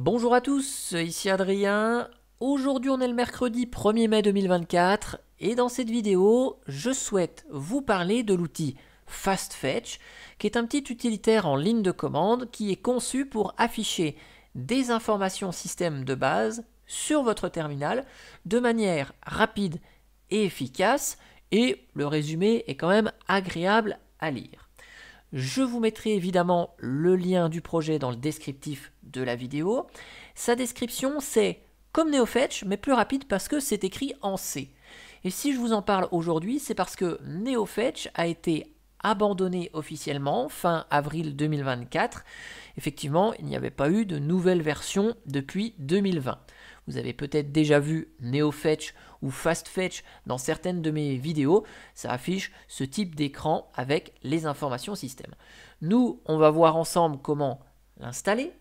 Bonjour à tous, ici Adrien. Aujourd'hui on est le mercredi 1er mai 2024 et dans cette vidéo je souhaite vous parler de l'outil FastFetch qui est un petit utilitaire en ligne de commande qui est conçu pour afficher des informations système de base sur votre terminal de manière rapide et efficace et le résumé est quand même agréable à lire. Je vous mettrai évidemment le lien du projet dans le descriptif de la vidéo. Sa description, c'est comme NeoFetch, mais plus rapide parce que c'est écrit en C. Et si je vous en parle aujourd'hui, c'est parce que NeoFetch a été abandonné officiellement fin avril 2024. Effectivement, il n'y avait pas eu de nouvelle version depuis 2020. Vous avez peut-être déjà vu NeoFetch ou Fast Fetch dans certaines de mes vidéos, ça affiche ce type d'écran avec les informations système. Nous, on va voir ensemble comment l'installer,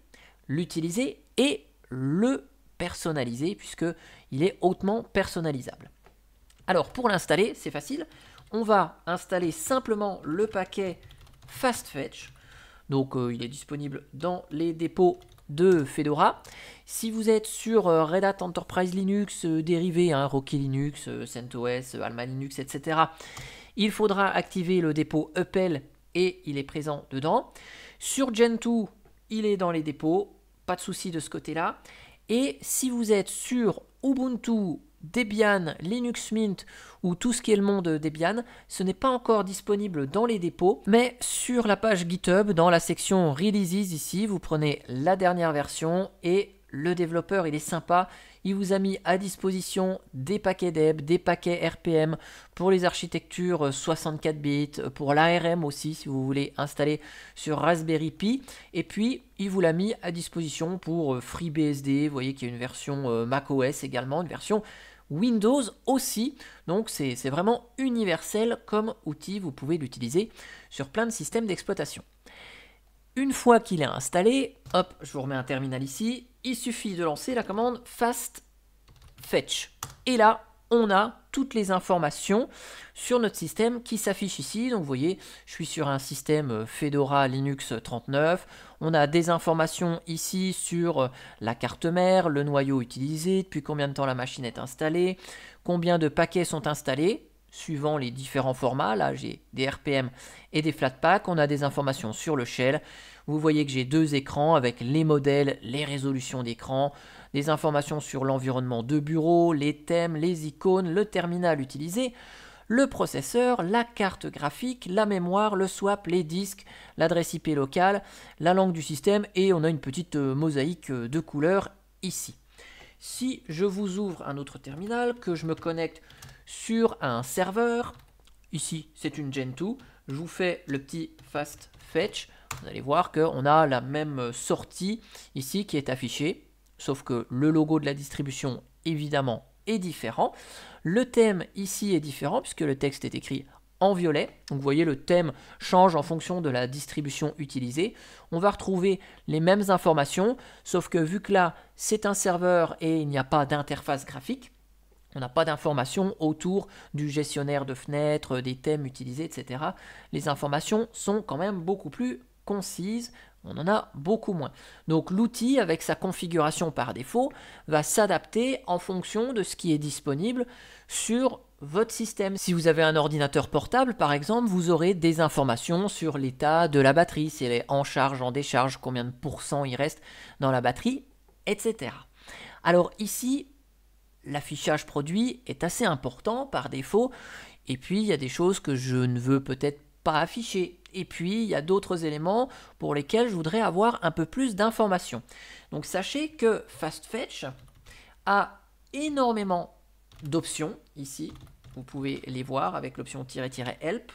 l'utiliser et le personnaliser puisque il est hautement personnalisable. Alors pour l'installer, c'est facile. On va installer simplement le paquet Fast Fetch. Donc euh, il est disponible dans les dépôts de Fedora. Si vous êtes sur euh, Red Hat Enterprise Linux euh, dérivé, hein, Rocky Linux, euh, CentOS, Alma Linux, etc., il faudra activer le dépôt Apple et il est présent dedans. Sur Gentoo, il est dans les dépôts, pas de souci de ce côté-là. Et si vous êtes sur Ubuntu Debian, Linux Mint ou tout ce qui est le monde Debian. Ce n'est pas encore disponible dans les dépôts, mais sur la page GitHub, dans la section Releases ici, vous prenez la dernière version et le développeur, il est sympa. Il vous a mis à disposition des paquets DEB, des paquets RPM pour les architectures 64 euh, bits, euh, pour l'ARM aussi si vous voulez installer sur Raspberry Pi. Et puis, il vous l'a mis à disposition pour euh, FreeBSD. Vous voyez qu'il y a une version macOS également, une version Windows aussi. Donc c'est vraiment universel comme outil. Vous pouvez l'utiliser sur plein de systèmes d'exploitation. Une fois qu'il est installé, hop, je vous remets un terminal ici, il suffit de lancer la commande fast fetch. Et là, on a toutes les informations sur notre système qui s'affichent ici. Donc vous voyez, je suis sur un système euh, Fedora Linux 39. On a des informations ici sur euh, la carte mère, le noyau utilisé, depuis combien de temps la machine est installée, combien de paquets sont installés suivant les différents formats. Là, j'ai des RPM et des Flatpak. On a des informations sur le shell. Vous voyez que j'ai deux écrans avec les modèles, les résolutions d'écran, des informations sur l'environnement de bureau, les thèmes, les icônes, le terminal utilisé, le processeur, la carte graphique, la mémoire, le swap, les disques, l'adresse IP locale, la langue du système et on a une petite euh, mosaïque euh, de couleurs ici. Si je vous ouvre un autre terminal, que je me connecte sur un serveur. Ici, c'est une Gen 2. Je vous fais le petit fast fetch. Vous allez voir qu'on a la même sortie ici qui est affichée, sauf que le logo de la distribution, évidemment, est différent. Le thème ici est différent puisque le texte est écrit en violet. Donc vous voyez, le thème change en fonction de la distribution utilisée. On va retrouver les mêmes informations, sauf que vu que là, c'est un serveur et il n'y a pas d'interface graphique, on n'a pas d'informations autour du gestionnaire de fenêtres, euh, des thèmes utilisés, etc. Les informations sont quand même beaucoup plus concises, on en a beaucoup moins. Donc l'outil, avec sa configuration par défaut, va s'adapter en fonction de ce qui est disponible sur votre système. Si vous avez un ordinateur portable, par exemple, vous aurez des informations sur l'état de la batterie, si elle est en charge, en décharge, combien de pourcents il reste dans la batterie, etc. Alors ici, l'affichage produit est assez important par défaut. Et puis, il y a des choses que je ne veux peut-être pas afficher. Et puis, il y a d'autres éléments pour lesquels je voudrais avoir un peu plus d'informations. Donc, sachez que FastFetch a énormément d'options ici. Vous pouvez les voir avec l'option "-help".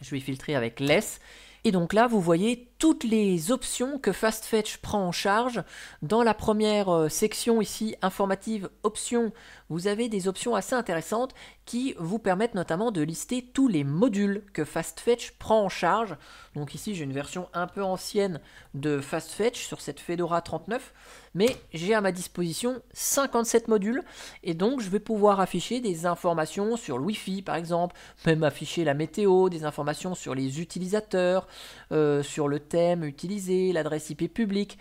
Je vais filtrer avec less. Et donc là, vous voyez toutes les options que FastFetch prend en charge. Dans la première euh, section ici, informative options, vous avez des options assez intéressantes qui vous permettent notamment de lister tous les modules que FastFetch prend en charge. Donc ici, j'ai une version un peu ancienne de FastFetch sur cette Fedora 39, mais j'ai à ma disposition 57 modules et donc je vais pouvoir afficher des informations sur le Wi-Fi par exemple, même afficher la météo, des informations sur les utilisateurs, euh, sur le thème utilisé, l'adresse IP publique,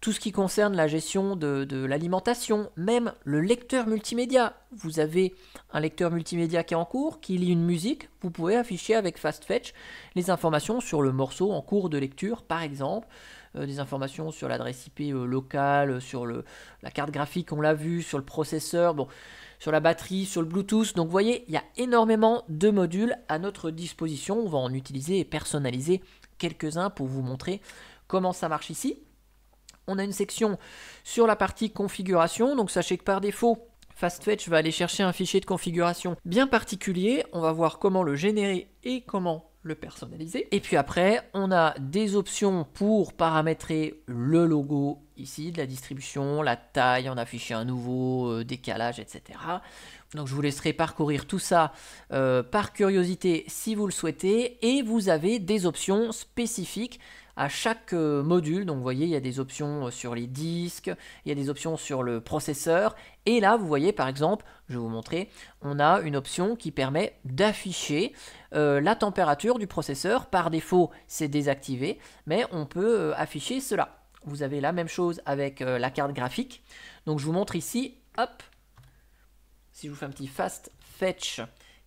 tout ce qui concerne la gestion de, l'alimentation, même le lecteur multimédia. Vous avez un lecteur multimédia qui est en cours, qui lit une musique, vous pouvez afficher avec FastFetch les informations sur le morceau en cours de lecture, par exemple, euh, des informations sur l'adresse IP euh, locale, sur le, la carte graphique, on l'a vu, sur le processeur, bon, sur la batterie, sur le Bluetooth. Donc vous voyez, il y a énormément de modules à notre disposition, on va en utiliser et personnaliser quelques-uns pour vous montrer comment ça marche ici. On a une section sur la partie configuration, donc sachez que par défaut, FastFetch va aller chercher un fichier de configuration bien particulier. On va voir comment le générer et comment le personnaliser. Et puis après, on a des options pour paramétrer le logo ici, de la distribution, la taille, en afficher un nouveau, euh, décalage, etc. Donc je vous laisserai parcourir tout ça euh, par curiosité si vous le souhaitez et vous avez des options spécifiques à chaque euh, module. Donc vous voyez, il y a des options euh, sur les disques, il y a des options sur le processeur et là vous voyez par exemple, je vais vous montrer, on a une option qui permet d'afficher la température du processeur. Par défaut c'est désactivé mais on peut afficher cela. Vous avez la même chose avec la carte graphique. Donc je vous montre ici, hop, si je vous fais un petit fast fetch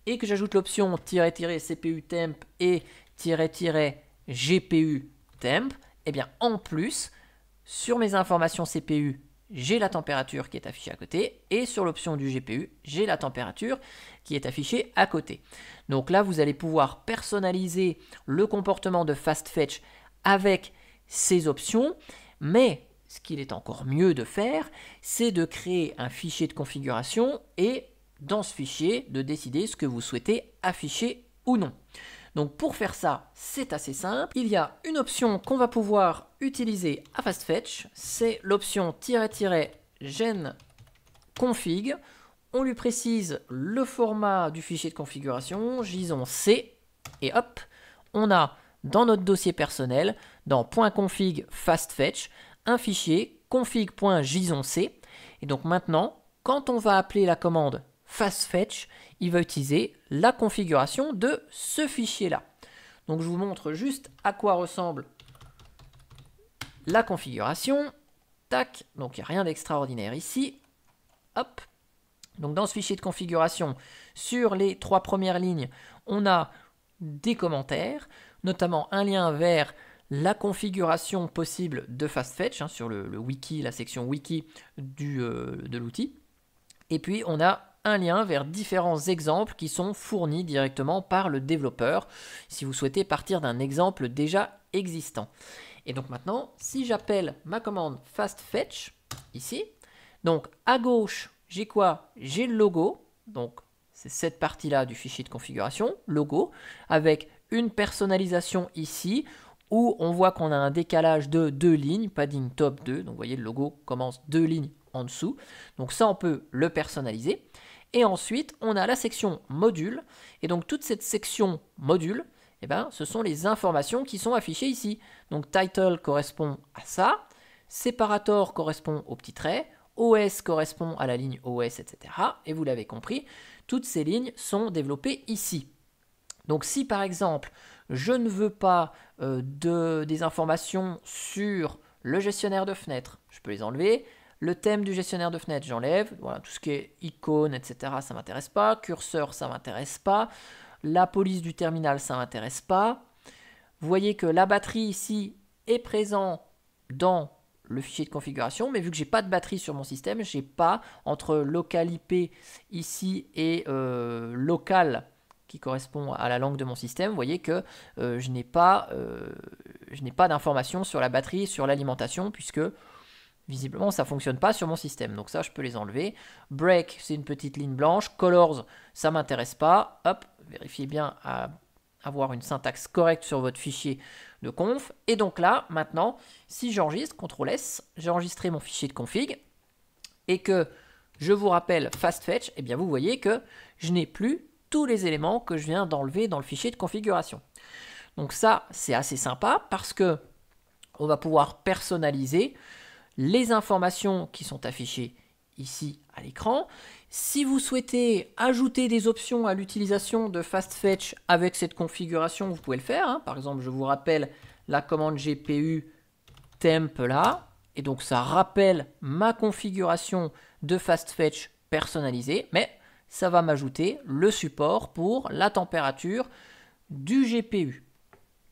et que j'ajoute l'option "-cpu temp" et "-gpu temp", eh bien en plus sur mes informations CPU, j'ai la température qui est affichée à côté et sur l'option du GPU, j'ai la température qui est affichée à côté. Donc là, vous allez pouvoir personnaliser le comportement de fast fetch avec ces options, mais ce qu'il est encore mieux de faire, c'est de créer un fichier de configuration et dans ce fichier de décider ce que vous souhaitez afficher ou non. Donc pour faire ça, c'est assez simple. Il y a une option qu'on va pouvoir utiliser à FastFetch, c'est l'option "-gen config". On lui précise le format du fichier de configuration, JSON C, et hop, on a dans notre dossier personnel, dans .config fastfetch, un fichier config.jsonc Et donc maintenant, quand on va appeler la commande fastfetch, il va utiliser la configuration de ce fichier-là. Donc je vous montre juste à quoi ressemble la configuration. Tac, donc il a rien d'extraordinaire ici. Hop. Donc dans ce fichier de configuration, sur les trois premières lignes, on a des commentaires, notamment un lien vers la configuration possible de FastFetch hein, sur le, wiki, la section wiki euh, de l'outil. Et puis on a un lien vers différents exemples qui sont fournis directement par le développeur si vous souhaitez partir d'un exemple déjà existant. Et donc maintenant, si j'appelle ma commande FastFetch, ici, donc à gauche, j'ai quoi J'ai le logo, donc c'est cette partie-là du fichier de configuration, logo, avec une personnalisation ici où on voit qu'on a un décalage de deux lignes, padding top 2, donc vous voyez le logo commence deux lignes en dessous, donc ça on peut le personnaliser. Et ensuite on a la section module, et donc toute cette section module, eh ben, ce sont les informations qui sont affichées ici. Donc title correspond à ça, separator correspond au petit trait, OS correspond à la ligne OS, etc. Et vous l'avez compris, toutes ces lignes sont développées ici. Donc si par exemple je ne veux pas euh, de, des informations sur le gestionnaire de fenêtres. je peux les enlever. Le thème du gestionnaire de fenêtres, j'enlève. Voilà, tout ce qui est icône, etc., ça m'intéresse pas. Curseur, ça m'intéresse pas. La police du terminal, ça m'intéresse pas. Vous voyez que la batterie ici est présente dans le fichier de configuration, mais vu que j'ai pas de batterie sur mon système, j'ai pas entre local IP ici et euh, local correspond à la langue de mon système, vous voyez que euh, je n'ai pas, euh, je n'ai pas d'informations sur la batterie, sur l'alimentation, puisque visiblement ça fonctionne pas sur mon système. Donc ça, je peux les enlever. Break, c'est une petite ligne blanche. Colors, ça m'intéresse pas. Hop, vérifiez bien à avoir une syntaxe correcte sur votre fichier de conf. Et donc là, maintenant, si j'enregistre, CTRL S, j'ai enregistré mon fichier de config et que je vous rappelle fast fetch, et eh bien vous voyez que je n'ai plus les éléments que je viens d'enlever dans le fichier de configuration. Donc ça, c'est assez sympa parce que on va pouvoir personnaliser les informations qui sont affichées ici à l'écran. Si vous souhaitez ajouter des options à l'utilisation de FastFetch avec cette configuration, vous pouvez le faire. Hein. Par exemple, je vous rappelle la commande GPU temp là. Et donc ça rappelle ma configuration de FastFetch personnalisée. Mais ça va m'ajouter le support pour la température du GPU.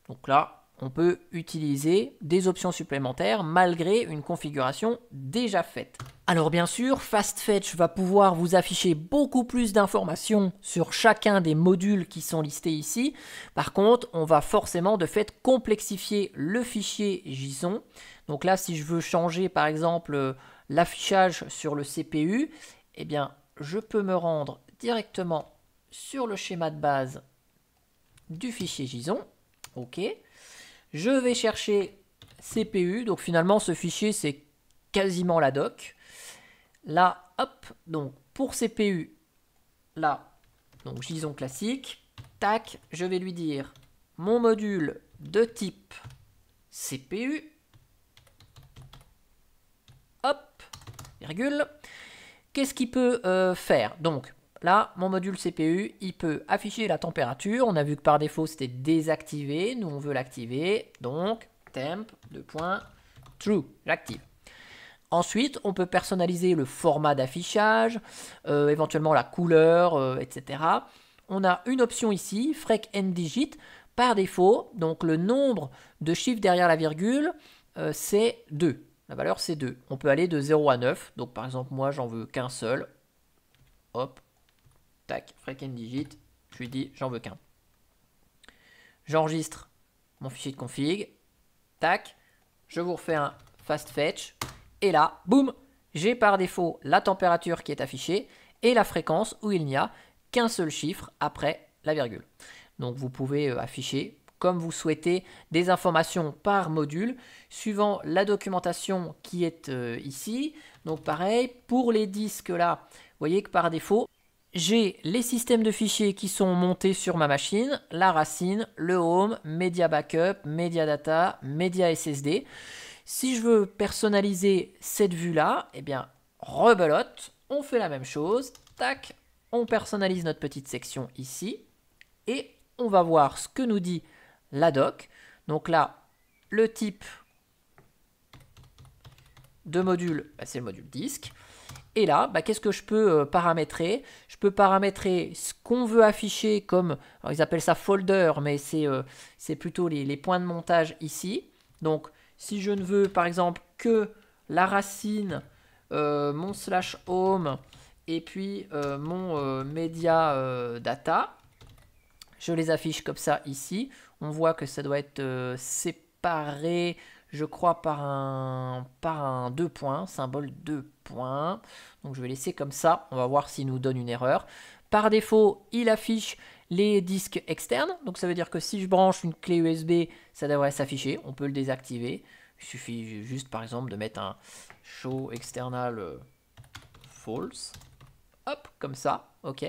Donc là, on peut utiliser des options supplémentaires malgré une configuration déjà faite. Alors bien sûr, FastFetch va pouvoir vous afficher beaucoup plus d'informations sur chacun des modules qui sont listés ici. Par contre, on va forcément de fait complexifier le fichier JSON. Donc là, si je veux changer par exemple euh, l'affichage sur le CPU, eh bien je peux me rendre directement sur le schéma de base du fichier JSON. OK. Je vais chercher CPU. Donc finalement, ce fichier, c'est quasiment la doc. Là, hop, donc pour CPU, là, donc JSON classique, tac, je vais lui dire mon module de type CPU, hop, virgule. Qu'est-ce qu'il peut euh, faire Donc là, mon module CPU, il peut afficher la température. On a vu que par défaut, c'était désactivé. Nous, on veut l'activer. Donc, temp, de true, L'active. Ensuite, on peut personnaliser le format d'affichage, euh, éventuellement la couleur, euh, etc. On a une option ici, frec n Par défaut, donc le nombre de chiffres derrière la virgule, c'est 2. La valeur c'est 2. On peut aller de 0 à 9. Donc par exemple moi j'en veux qu'un seul. Hop. Tac. Frequent digit. Je lui dis j'en veux qu'un. J'enregistre mon fichier de config. Tac. Je vous refais un fast fetch. Et là, boum, j'ai par défaut la température qui est affichée et la fréquence où il n'y a qu'un seul chiffre après la virgule. Donc vous pouvez euh, afficher comme vous souhaitez des informations par module suivant la documentation qui est euh, ici. Donc pareil, pour les disques là, vous voyez que par défaut, j'ai les systèmes de fichiers qui sont montés sur ma machine, la racine, le home, media backup, media data, media SSD. Si je veux personnaliser cette vue-là, eh bien, rebelote, on fait la même chose, tac, on personnalise notre petite section ici, et on va voir ce que nous dit la doc. Donc là, le type de module, bah, c'est le module disque. Et là, bah, qu'est-ce que je peux euh, paramétrer Je peux paramétrer ce qu'on veut afficher comme, ils appellent ça folder, mais c'est euh, plutôt les, points de montage ici. Donc, si je ne veux par exemple que la racine, euh, mon slash home, et puis mon media data, je les affiche comme ça ici. On voit que ça doit être euh, séparé, je crois, par un, par un points, symbole deux points. Donc je vais laisser comme ça, on va voir s'il nous donne une erreur. Par défaut, il affiche les disques externes. Donc ça veut dire que si je branche une clé USB, ça devrait s'afficher. On peut le désactiver. Il suffit juste par exemple de mettre un show external euh, false. Hop, comme ça. OK.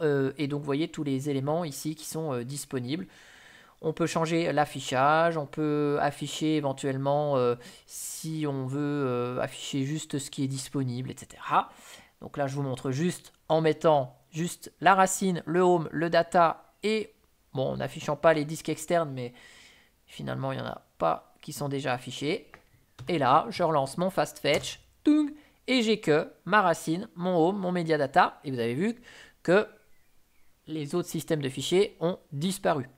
Euh, et donc, vous voyez tous les éléments ici qui sont euh, disponibles. On peut changer l'affichage, on peut afficher éventuellement euh, si on veut afficher juste ce qui est disponible, etc. Donc là, je vous montre juste en mettant juste la racine, le home, le data et, bon, en n'affichant pas les disques externes, mais finalement, il n'y en a pas qui sont déjà affichés. Et là, je relance mon fast fetch, et j'ai que ma racine, mon home, mon media data, et vous avez vu que les autres systèmes de fichiers ont disparu.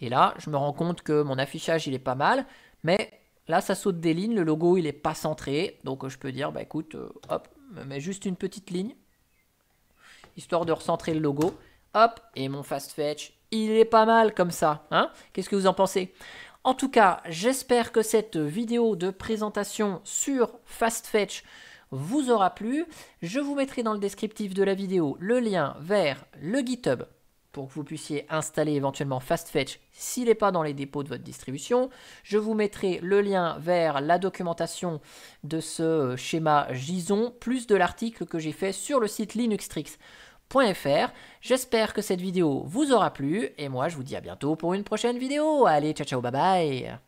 Et là, je me rends compte que mon affichage, il est pas mal, mais là, ça saute des lignes, le logo, il n'est pas centré, donc je peux dire, bah écoute, euh, hop, me mets juste une petite ligne, histoire de recentrer le logo, hop, et mon fast fetch, il est pas mal comme ça, hein Qu'est-ce que vous en pensez En tout cas, j'espère que cette vidéo de présentation sur fast fetch vous aura plu. Je vous mettrai dans le descriptif de la vidéo le lien vers le GitHub pour que vous puissiez installer éventuellement FastFetch s'il n'est pas dans les dépôts de votre distribution. Je vous mettrai le lien vers la documentation de ce euh, schéma JSON, plus de l'article que j'ai fait sur le site linuxtrix.fr. J'espère que cette vidéo vous aura plu, et moi je vous dis à bientôt pour une prochaine vidéo. Allez, ciao ciao, bye bye